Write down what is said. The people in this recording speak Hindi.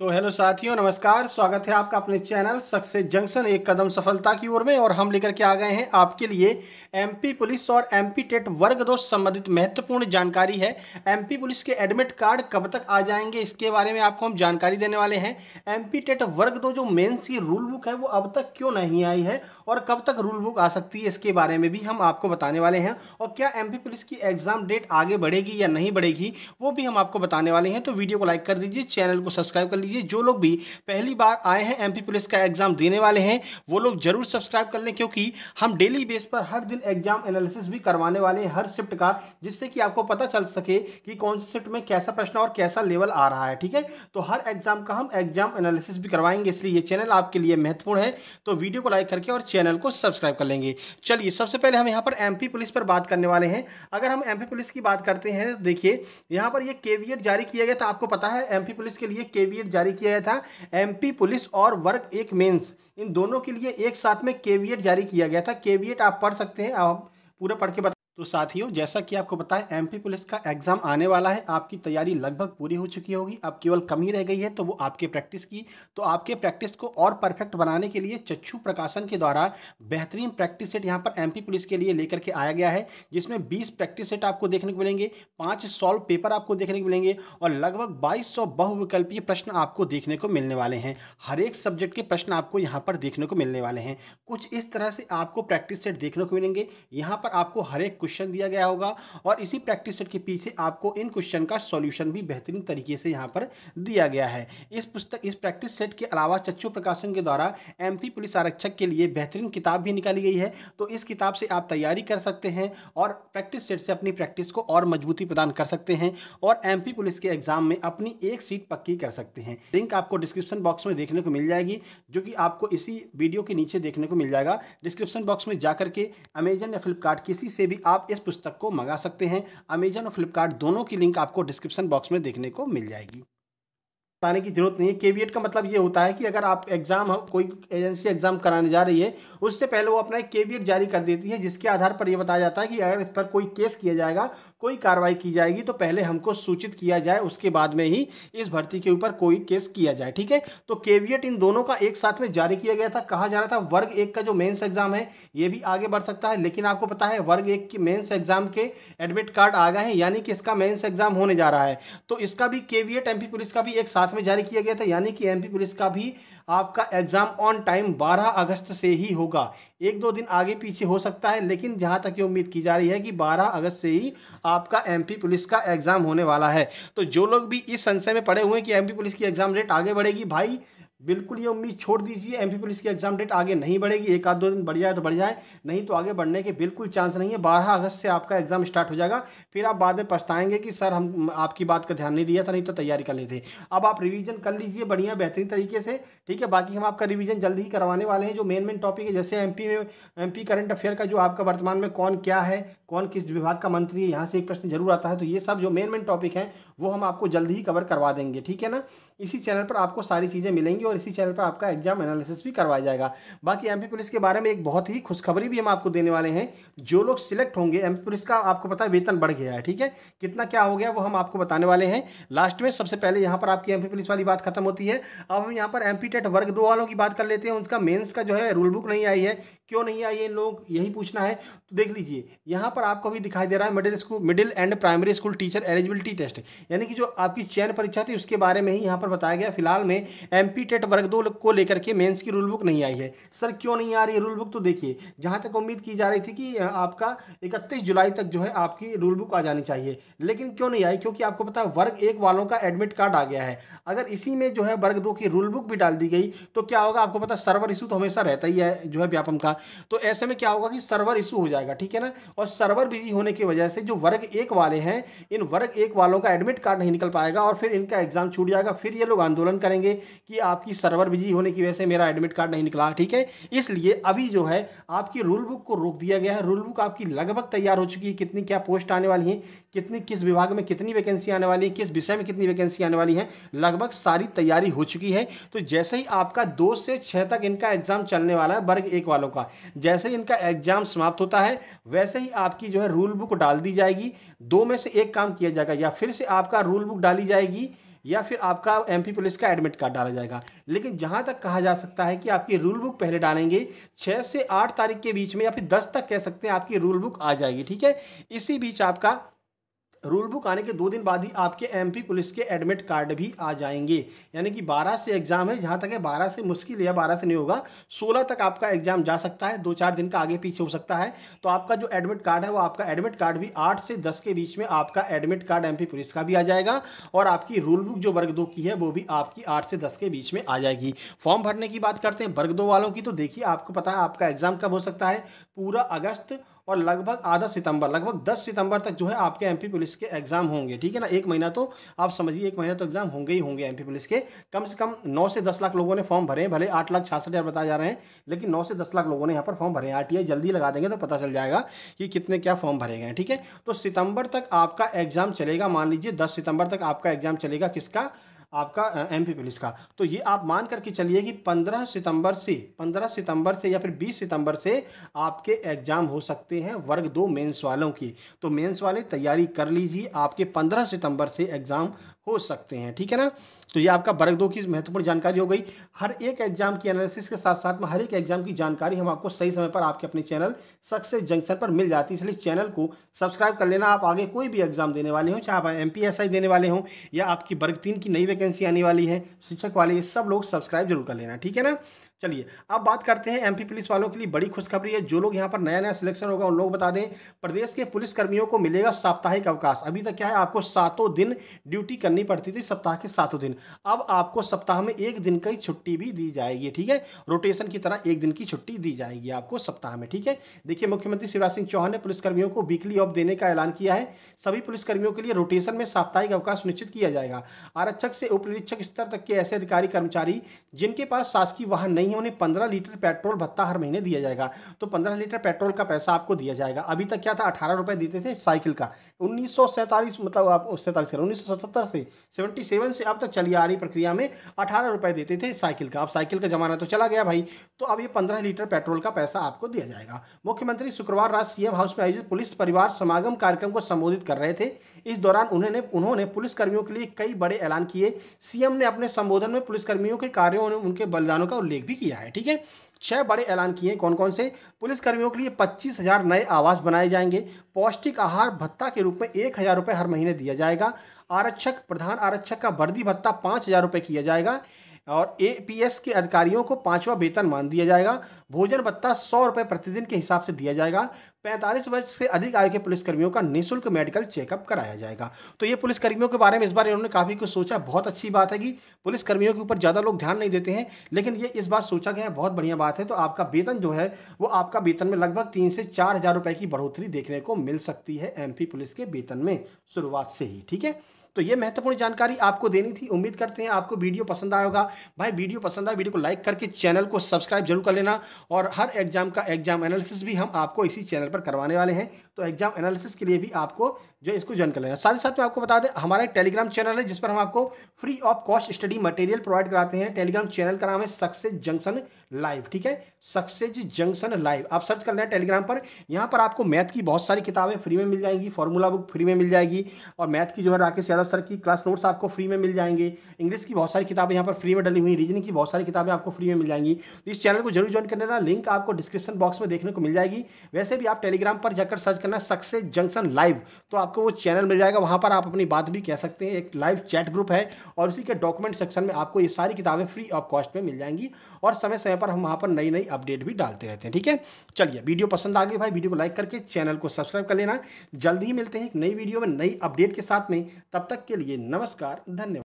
तो हेलो साथियों नमस्कार स्वागत है आपका अपने चैनल सक्सेस जंक्शन एक कदम सफलता की ओर में और हम लेकर के आ गए हैं आपके लिए एमपी पुलिस और एमपी टेट वर्ग दो संबंधित महत्वपूर्ण जानकारी है एमपी पुलिस के एडमिट कार्ड कब तक आ जाएंगे इसके बारे में आपको हम जानकारी देने वाले हैं एम टेट वर्ग दो जो मेन्स की रूल बुक है वो अब तक क्यों नहीं आई है और कब तक रूल बुक आ सकती है इसके बारे में भी हम आपको बताने वाले हैं और क्या एम पुलिस की एग्जाम डेट आगे बढ़ेगी या नहीं बढ़ेगी वो भी हम आपको बताने वाले हैं तो वीडियो को लाइक कर दीजिए चैनल को सब्सक्राइब कर लीजिए लीजिए जो लोग भी पहली बार आए हैं एमपी पुलिस का एग्ज़ाम देने वाले हैं वो लोग जरूर सब्सक्राइब कर लें क्योंकि हम डेली बेस पर हर दिन एग्ज़ाम एनालिसिस भी करवाने वाले हैं हर शिफ्ट का जिससे कि आपको पता चल सके कि कौन से शिफ्ट में कैसा प्रश्न और कैसा लेवल आ रहा है ठीक है तो हर एग्ज़ाम का हम एग्ज़ाम एनालिसिस भी करवाएंगे इसलिए ये चैनल आपके लिए महत्वपूर्ण है तो वीडियो को लाइक करके और चैनल को सब्सक्राइब कर लेंगे चलिए सबसे पहले हम यहाँ पर एम पुलिस पर बात करने वाले हैं अगर हम एम पुलिस की बात करते हैं तो देखिए यहाँ पर ये केवीएट जारी किया गया तो आपको पता है एमपी पुलिस के लिए केवीएट जारी किया गया था एमपी पुलिस और वर्क एक मेंस इन दोनों के लिए एक साथ में केवीएट जारी किया गया था केवीएट आप पढ़ सकते हैं आप पूरा पढ़ के बता तो साथियों जैसा कि आपको एम एमपी पुलिस का एग्ज़ाम आने वाला है आपकी तैयारी लगभग पूरी हो चुकी होगी अब केवल कमी रह गई है तो वो आपके प्रैक्टिस की तो आपके प्रैक्टिस को और परफेक्ट बनाने के लिए चच्छू प्रकाशन के द्वारा बेहतरीन प्रैक्टिस सेट यहाँ पर एमपी पुलिस के लिए लेकर के आया गया है जिसमें बीस प्रैक्टिस सेट आपको देखने को मिलेंगे पाँच सॉल्व पेपर आपको देखने को मिलेंगे और लगभग बाईस बहुविकल्पीय प्रश्न आपको देखने को मिलने वाले हैं हर एक सब्जेक्ट के प्रश्न आपको यहाँ पर देखने को मिलने वाले हैं कुछ इस तरह से आपको प्रैक्टिस सेट देखने को मिलेंगे यहाँ पर आपको हर एक क्वेश्चन दिया गया होगा और इसी प्रैक्टिस सेट के पीछे आपको इन क्वेश्चन का सॉल्यूशन भी बेहतरीन तरीके से यहाँ पर दिया गया है इस पुस्तक इस प्रैक्टिस सेट के अलावा चच्चू प्रकाशन के द्वारा एम पुलिस आरक्षक के लिए बेहतरीन किताब भी निकाली गई है तो इस किताब से आप तैयारी कर सकते हैं और प्रैक्टिस सेट से अपनी प्रैक्टिस को और मजबूती प्रदान कर सकते हैं और एम पुलिस के एग्जाम में अपनी एक सीट पक्की कर सकते हैं लिंक आपको डिस्क्रिप्शन बॉक्स में देखने को मिल जाएगी जो कि आपको इसी वीडियो के नीचे देखने को मिल जाएगा डिस्क्रिप्शन बॉक्स में जाकर के अमेजन या फ्लिपकार्ट किसी से भी आप इस पुस्तक को मंगा सकते हैं अमेजन और फ्लिपकार्ट दोनों की लिंक आपको डिस्क्रिप्शन बॉक्स में देखने को मिल जाएगी बताने की जरूरत नहीं है केवीएट का मतलब ये होता है कि अगर आप एग्ज़ाम कोई एजेंसी एग्ज़ाम कराने जा रही है उससे पहले वो अपना एक केवीएट जारी कर देती है जिसके आधार पर यह बताया जाता है कि अगर इस पर कोई केस किया जाएगा कोई कार्रवाई की जाएगी तो पहले हमको सूचित किया जाए उसके बाद में ही इस भर्ती के ऊपर कोई केस किया जाए ठीक है तो केवियट इन दोनों का एक साथ में जारी किया गया था कहा जा रहा था वर्ग एक का जो मेन्स एग्जाम है ये भी आगे बढ़ सकता है लेकिन आपको पता है वर्ग एक की मेन्स एग्जाम के एडमिट कार्ड आ गए हैं यानी कि इसका मेन्स एग्जाम होने जा रहा है तो इसका भी केवियट एम पुलिस का भी एक साथ में जारी किया गया था यानी कि एम पुलिस का भी आपका एग्ज़ाम ऑन टाइम 12 अगस्त से ही होगा एक दो दिन आगे पीछे हो सकता है लेकिन जहाँ तक ये उम्मीद की जा रही है कि 12 अगस्त से ही आपका एमपी पुलिस का एग्ज़ाम होने वाला है तो जो लोग भी इस संशय में पड़े हुए हैं कि एमपी पुलिस की एग्ज़ाम डेट आगे बढ़ेगी भाई बिल्कुल ये उम्मीद छोड़ दीजिए पी पुलिस की एग्जाम डेट आगे नहीं बढ़ेगी एक आध दो दिन बढ़ जाए तो बढ़ जाए नहीं तो आगे बढ़ने के बिल्कुल चांस नहीं है बारह अगस्त से आपका एग्जाम स्टार्ट हो जाएगा फिर आप बाद में पछताएंगे कि सर हम आपकी बात का ध्यान नहीं दिया था नहीं तो तैयारी कर लेते अब आप रिविजन कर लीजिए बढ़िया बेहतरीन तरीके से ठीक है बाकी हम आपका रिविजन जल्द ही करवाने वाले हैं जो मेन मेन टॉपिक है जैसे एम में एम करंट अफेयर का जो आपका वर्तमान में कौन क्या है कौन किस विभाग का मंत्री है यहाँ से एक प्रश्न जरूर आता है तो ये सब जो मेन मेन टॉपिक हैं वो हम आपको जल्द ही कवर करवा देंगे ठीक है ना इसी चैनल पर आपको सारी चीज़ें मिलेंगी और इसी चैनल पर आपका एग्जाम एनालिसिस भी करवाया जाएगा बाकी एमपी पुलिस के बारे में एक बहुत ही खुशखबरी भी हम आपको देने वाले हैं जो लोग सिलेक्ट होंगे एम पुलिस का आपको पता है वेतन बढ़ गया है ठीक है कितना क्या हो गया वो हम आपको बताने वाले हैं लास्ट में सबसे पहले यहाँ पर आपकी एम पुलिस वाली बात खत्म होती है अब हम यहाँ पर एम टेट वर्ग दो वालों की बात कर लेते हैं उनका मेन्स का जो है रूल बुक नहीं आई है क्यों नहीं आई है लोग यही पूछना है तो देख लीजिए यहाँ पर आपको भी दिखाई दे रहा है middle school middle and primary school teacher eligibility test यानी कि जो आपकी चयन परीक्षा थी उसके बारे में ही यहाँ पर बताया गया फिलहाल में एम टेट वर्ग दो को लेकर के मेन्स की रूल बुक नहीं आई है सर क्यों नहीं आ रही है रूल बुक तो देखिए जहाँ तक उम्मीद की जा रही थी कि आपका इकतीस जुलाई तक जो है आपकी रूल बुक आ जानी चाहिए लेकिन क्यों नहीं आई क्योंकि आपको पता है वर्ग एक वालों का एडमिट कार्ड आ गया है अगर इसी में जो है वर्ग दो की रूल बुक भी डाल दी गई तो क्या होगा आपको पता सर्वर इशू तो हमेशा रहता ही है जो है व्यापम का तो ऐसे में क्या होगा कि सर्वर इशू हो जाएगा ठीक है ना और सर्वर बिजी होने की वजह से जो वर्ग एक वाले हैं इन वर्ग एक वालों का एडमिट कार्ड नहीं निकल पाएगा और फिर इनका एग्ज़ाम छूट जाएगा फिर ये लोग आंदोलन करेंगे कि आपकी सर्वर बिजी होने की वजह से मेरा एडमिट कार्ड नहीं निकला ठीक है इसलिए अभी जो है आपकी रूल बुक को रोक दिया गया है रूल बुक आपकी लगभग तैयार हो चुकी है कितनी क्या पोस्ट आने वाली है कितनी किस विभाग में कितनी वैकेंसी आने वाली है किस विषय में कितनी वैकेंसी आने वाली है लगभग सारी तैयारी हो चुकी है तो जैसे ही आपका दो से छः तक इनका एग्ज़ाम चलने वाला है वर्ग एक वालों का जैसे ही इनका एग्ज़ाम समाप्त होता है वैसे ही आपकी जो है रूल बुक डाल दी जाएगी दो में से एक काम किया जाएगा या फिर से आप आपका रूल बुक डाली जाएगी या फिर आपका एमपी पुलिस का एडमिट कार्ड डाला जाएगा लेकिन जहां तक कहा जा सकता है कि आपकी रूल बुक पहले डालेंगे छः से आठ तारीख के बीच में या फिर दस तक कह सकते हैं आपकी रूल बुक आ जाएगी ठीक है इसी बीच आपका रूल बुक आने के दो दिन बाद ही आपके एमपी पुलिस के एडमिट कार्ड भी आ जाएंगे यानी कि 12 से एग्ज़ाम है जहाँ तक है 12 से मुश्किल या 12 से नहीं होगा 16 तक आपका एग्ज़ाम जा सकता है दो चार दिन का आगे पीछे हो सकता है तो आपका जो एडमिट कार्ड है वो आपका एडमिट कार्ड भी आठ से दस के बीच में आपका एडमिट कार्ड एम पुलिस का भी आ जाएगा और आपकी रूल बुक जो वर्ग दो की है वो भी आपकी आठ से दस के बीच में आ जाएगी फॉर्म भरने की बात करते हैं वर्ग दो वालों की तो देखिए आपको पता है आपका एग्ज़ाम कब हो सकता है पूरा अगस्त और लगभग आधा सितंबर लगभग 10 सितंबर तक जो है आपके एमपी पुलिस के एग्ज़ाम होंगे ठीक है ना एक महीना तो आप समझिए एक महीना तो एग्ज़ाम होंगे ही होंगे एमपी पुलिस के कम से कम नौ से दस लाख लोगों ने फॉर्म भरे हैं भले आठ लाख छियासठ हज़ार बताए जा रहे हैं लेकिन नौ से दस लाख लोगों ने यहाँ पर फॉर्म भरे हैं आर जल्दी लगा देंगे तो पता चल जाएगा कि कितने क्या फॉर्म भरे गए ठीक है तो सितंबर तक आपका एग्ज़ाम चलेगा मान लीजिए दस सितंबर तक आपका एग्ज़ाम चलेगा किसका आपका एमपी पुलिस का तो ये आप मान करके चलिए कि 15 सितंबर से 15 सितंबर से या फिर 20 सितंबर से आपके एग्ज़ाम हो सकते हैं वर्ग दो मेंस वालों की तो मेंस वाले तैयारी कर लीजिए आपके 15 सितंबर से एग्ज़ाम हो सकते हैं ठीक है ना तो ये आपका वर्ग दो की महत्वपूर्ण जानकारी हो गई हर एक एग्जाम की एनालिसिस के साथ साथ में हर एक एग्जाम की जानकारी हम आपको सही समय पर आपके अपने चैनल सक्सेस जंक्शन पर मिल जाती है इसलिए चैनल को सब्सक्राइब कर लेना आप आगे कोई भी एग्जाम देने वाले हों चाहे आप एम देने वाले हों या आपकी वर्ग तीन की नई वैकेंसी आने वाली है शिक्षक वाले सब लोग सब्सक्राइब जरूर कर लेना ठीक है ना चलिए अब बात करते हैं एमपी पुलिस वालों के लिए बड़ी खुशखबरी है जो लोग यहाँ पर नया नया सिलेक्शन होगा उन लोग बता दें प्रदेश के पुलिस कर्मियों को मिलेगा साप्ताहिक अवकाश अभी तक क्या है आपको सातों दिन ड्यूटी करनी पड़ती थी सप्ताह के सातों दिन अब आपको सप्ताह में एक दिन की छुट्टी भी दी जाएगी ठीक है रोटेशन की तरह एक दिन की छुट्टी दी जाएगी आपको सप्ताह में ठीक है देखिए मुख्यमंत्री शिवराज सिंह चौहान ने पुलिसकर्मियों को वीकली ऑफ देने का ऐलान किया है सभी पुलिसकर्मियों के लिए रोटेशन में साप्ताहिक अवकाश सुनिश्चित किया जाएगा आरक्षक से उप स्तर तक के ऐसे अधिकारी कर्मचारी जिनके पास शासकीय वाहन नहीं ही उन्हें पंद्रह लीटर पेट्रोल भत्ता हर महीने दिया जाएगा तो पंद्रह लीटर पेट्रोल का पैसा आपको दिया जाएगा अभी तक क्या था अठारह रुपये देते थे साइकिल का उन्नीस मतलब आप सैंतालीस कर उन्नीस से सेवेंटी से अब तक चली आ रही प्रक्रिया में अठारह रुपये देते थे साइकिल का अब साइकिल का ज़माना तो चला गया भाई तो अब ये पंद्रह लीटर पेट्रोल का पैसा आपको दिया जाएगा मुख्यमंत्री शुक्रवार रात सीएम हाउस में आयोजित पुलिस परिवार समागम कार्यक्रम को संबोधित कर रहे थे इस दौरान उन्होंने उन्होंने पुलिसकर्मियों के लिए कई बड़े ऐलान किए सीएम ने अपने संबोधन में पुलिसकर्मियों के कार्यों और उनके बलिदानों का उल्लेख भी किया है ठीक है छह बड़े ऐलान किए हैं कौन कौन से पुलिसकर्मियों के लिए पच्चीस हज़ार नए आवास बनाए जाएंगे पौष्टिक आहार भत्ता के रूप में एक हज़ार रुपये हर महीने दिया जाएगा आरक्षक प्रधान आरक्षक का वर्दी भत्ता पाँच हज़ार रुपये किया जाएगा और एपीएस के अधिकारियों को पांचवा वेतन मान दिया जाएगा भोजन भत्ता सौ रुपये प्रतिदिन के हिसाब से दिया जाएगा पैंतालीस वर्ष से अधिक आयु के पुलिसकर्मियों का निःशुल्क मेडिकल चेकअप कराया जाएगा तो ये पुलिसकर्मियों के बारे में इस बार इन्होंने काफ़ी कुछ सोचा बहुत अच्छी बात है कि पुलिसकर्मियों के ऊपर ज़्यादा लोग ध्यान नहीं देते हैं लेकिन ये इस बार सोचा गया है बहुत बढ़िया बात है तो आपका वेतन जो है वो आपका वेतन में लगभग तीन से चार हज़ार रुपये की बढ़ोतरी देखने को मिल सकती है एम पुलिस के वेतन में शुरुआत से ही ठीक है तो ये महत्वपूर्ण जानकारी आपको देनी थी उम्मीद करते हैं आपको वीडियो पसंद आया होगा भाई वीडियो पसंद आए वीडियो को लाइक करके चैनल को सब्सक्राइब जरूर कर लेना और हर एग्जाम का एग्जाम एनालिसिस भी हम आपको इसी चैनल पर करवाने वाले हैं तो एग्जाम एनालिसिस के लिए भी आपको जो इसको ज्वाइन कर लेना साथ ही साथ में आपको बता दें हमारा एक टेलीग्राम चैनल है जिस पर हम आपको free of cost study material provide कराते हैं टेलीग्राम चैनल का नाम है सक्सेस जंक्शन लाइव ठीक है सक्सेस जंक्शन लाइव आप सर्च कर लें टेलीग्राम पर यहाँ पर आपको मैथ की बहुत सारी किताबें फ्री में मिल जाएंगी फॉर्मूला बुक फ्री में मिल जाएगी और मैथ की जो है राकेश यादव सर की क्लास नोट्स आपको फ्री में मिल जाएंगे इंग्लिश की बहुत सारी किताबें यहाँ पर फ्री में डली हुई रीजनिंग की बहुत सारी किताबें आपको फ्री में मिल जाएंगी तो इस चैनल को जरूर ज्वाइन कर लेना लिंक आपको डिस्क्रिप्शन बॉक्स में देखने को मिल जाएगी वैसे भी आप टेलीग्राम पर जाकर सर्च करना सक्सेस जंक्शन लाइव तो आपको वो चैनल मिल जाएगा वहाँ पर आप अपनी बात भी कह सकते हैं एक लाइव चैट ग्रुप है और उसी के डॉक्यूमेंट सेक्शन में आपको ये सारी किताबें फ्री ऑफ कॉस्ट में मिल जाएंगी और समय समय पर हम वहाँ पर नई नई अपडेट भी डालते रहते हैं ठीक है चलिए वीडियो पसंद आ गई भाई वीडियो को लाइक करके चैनल को सब्सक्राइब कर लेना जल्दी ही मिलते हैं एक नई वीडियो में नई अपडेट के साथ में तब तक के लिए नमस्कार धन्यवाद